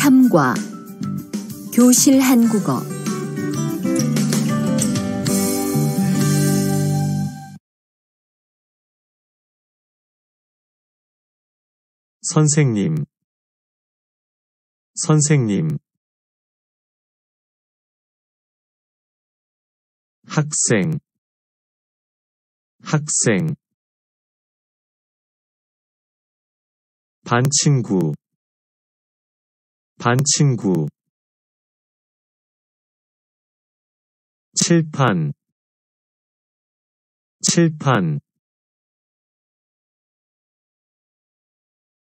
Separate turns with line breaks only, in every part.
3과 교실 한국어 선생님 선생님 학생 학생 반친구 반친구 칠판 칠판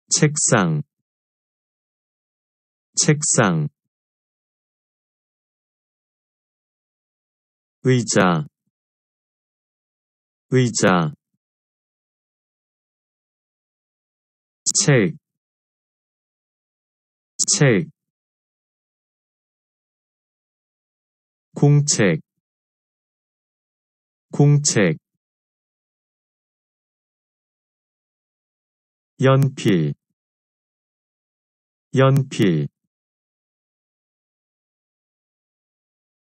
책상 책상 의자 의자 책책 공책 공책 연필 연필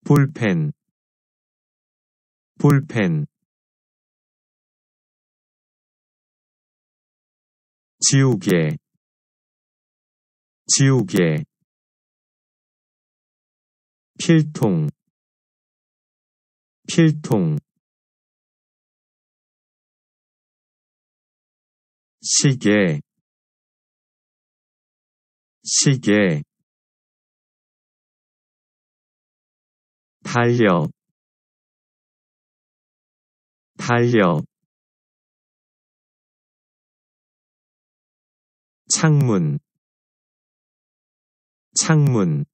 볼펜 볼펜 지우개 지우개 필통 필통 시계 시계 달력 달력 창문 창문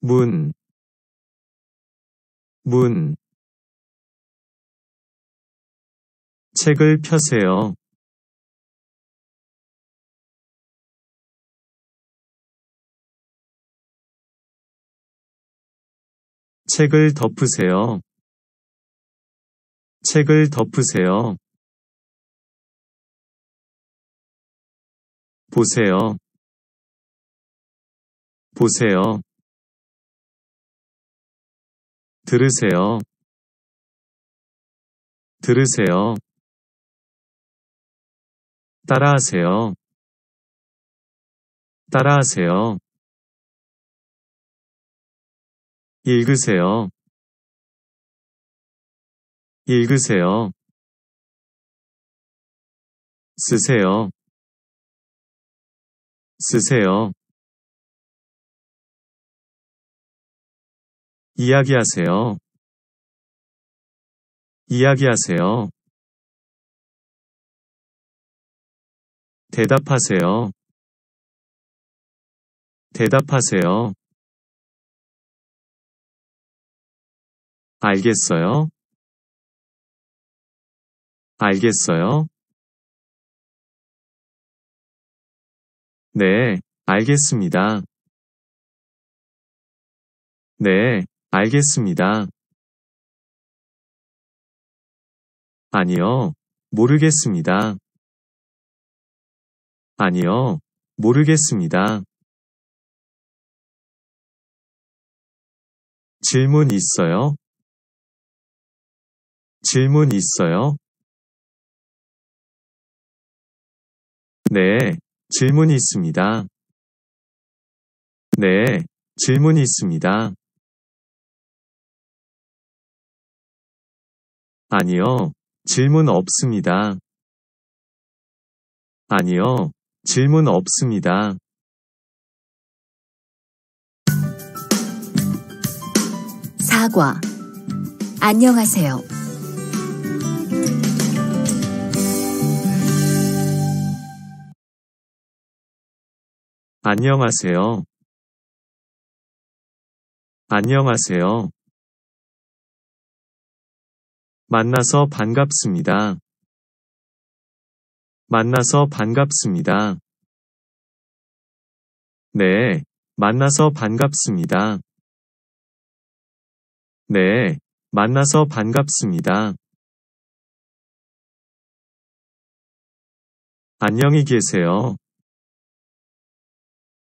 문, 문. 책을 펴세요. 책을 덮으세요. 책을 덮으세요. 보세요. 보세요. 들으세요. 들으세요. 따라하세요. 따라하세요. 읽으세요. 읽으세요. 쓰세요. 쓰세요. 이야기하세요. 이야기하세요. 대답하세요. 대답하세요. 알겠어요? 알겠어요? 네, 알겠습니다. 네, 알겠습니다. 아니요, 모르겠습니다. 아니요, 모르겠습니다. 질문 있어요? 질문 있어요? 네, 질문이 있습니다. 네, 질문이 있습니다. 아니요, 질문 없습니다. 아니요, 질문 없습니다. 사과 안녕하세요. 안녕하세요. 안녕하세요. 만나서 반갑습니다. 만나서 반갑습니다. 네, 만나서 반갑습니다. 네, 만나서 반갑습니다. 안녕히 계세요.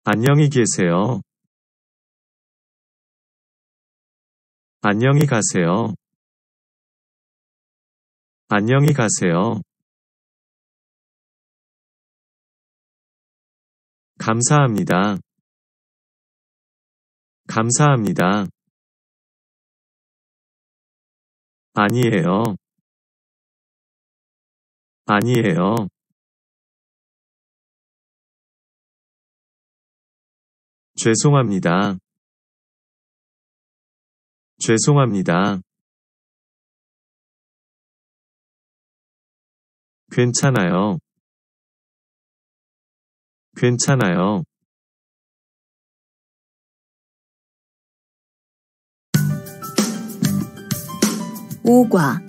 안녕히 계세요. 안녕히 가세요. 안녕히 가세요. 감사합니다. 감사합니다. 아니에요. 아니에요. 죄송합니다. 죄송합니다. 괜찮아요. 괜찮아요. 오과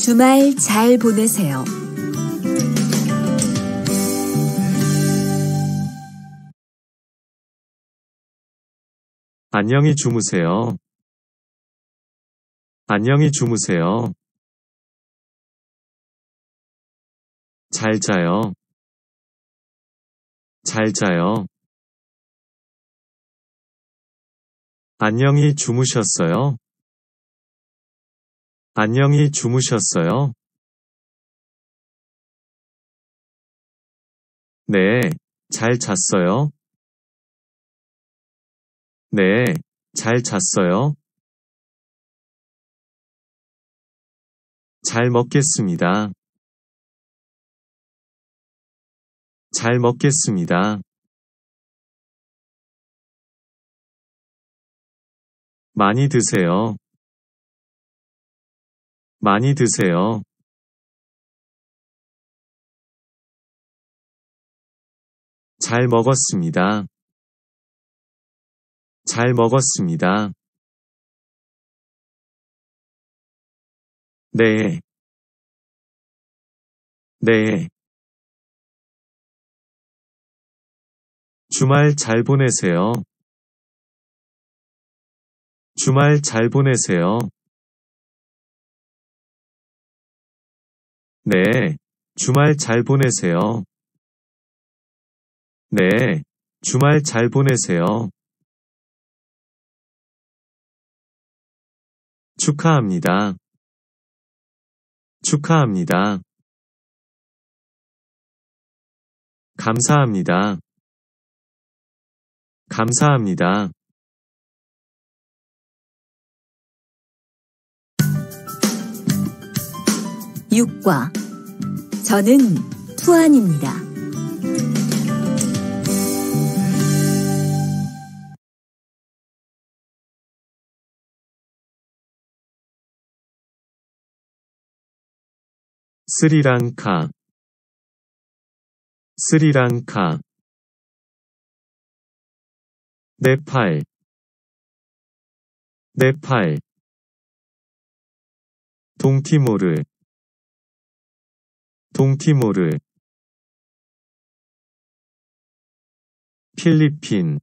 주말 잘 보내세요. 안녕히 주무세요. 안녕히 주무세요. 잘 자요. 잘 자요. 안녕히 주무셨어요? 안녕히 주무셨어요? 네, 잘 잤어요? 네, 잘 잤어요? 잘 먹겠습니다. 잘 먹겠습니다. 많이 드세요. 많이 드세요. 잘 먹었습니다. 잘 먹었습니다. 네. 네. 주말 잘 보내세요. 주말 잘 보내세요. 네. 주말 잘 보내세요. 네. 주말 잘 보내세요. 축하합니다. 축하합니다. 감사합니다. 감사합니다. 6과 저는 투안입니다. 스리랑카 스리랑카 네팔 네팔 동티모르 동티모르 필리핀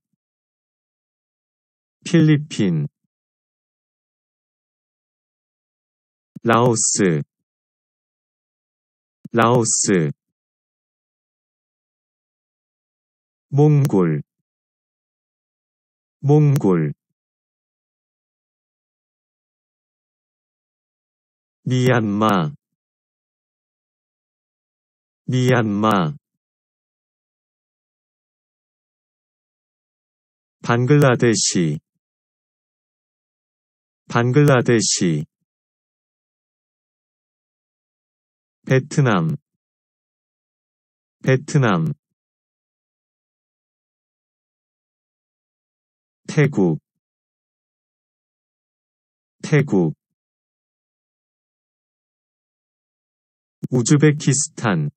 필리핀 라오스 라오스 몽골 몽골 미얀마 미얀마 방글라데시 방글라데시 베트남 베트남 태국 태국 우즈베키스탄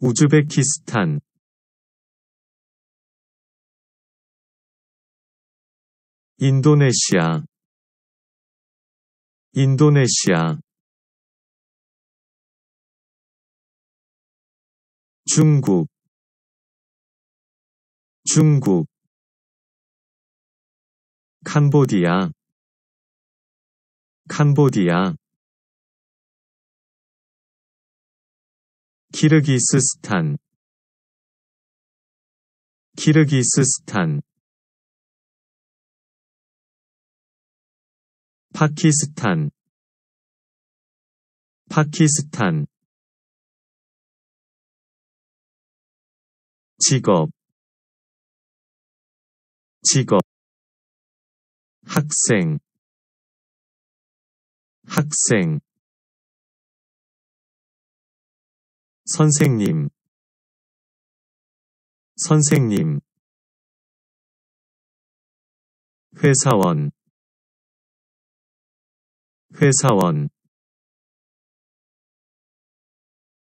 우즈베키스탄 인도네시아 인도네시아 중국 중국 캄보디아 캄보디아 키르기스스탄 키르기스스탄 파키스탄 파키스탄 직업 직업 학생 학생 선생님 선생님 회사원 회사원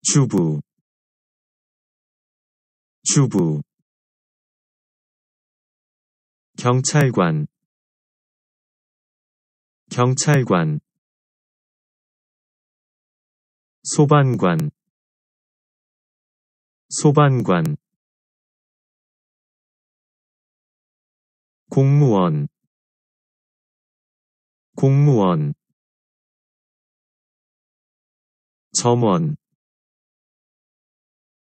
주부 주부 경찰관 경찰관 소방관 소방관 공무원 공무원 점원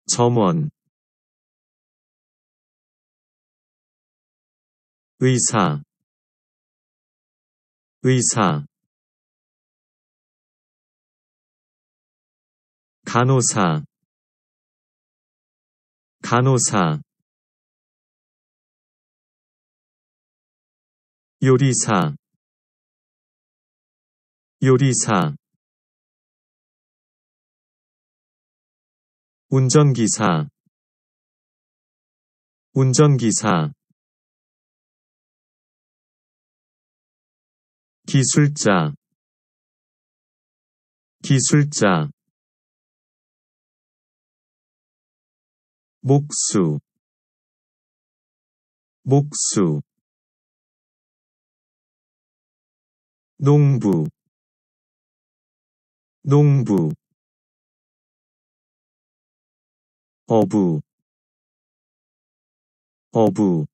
점원 의사 의사 간호사 간호사 요리사 요리사 운전기사 운전기사 기술자 기술자 목수 목수 농부 농부 어부 어부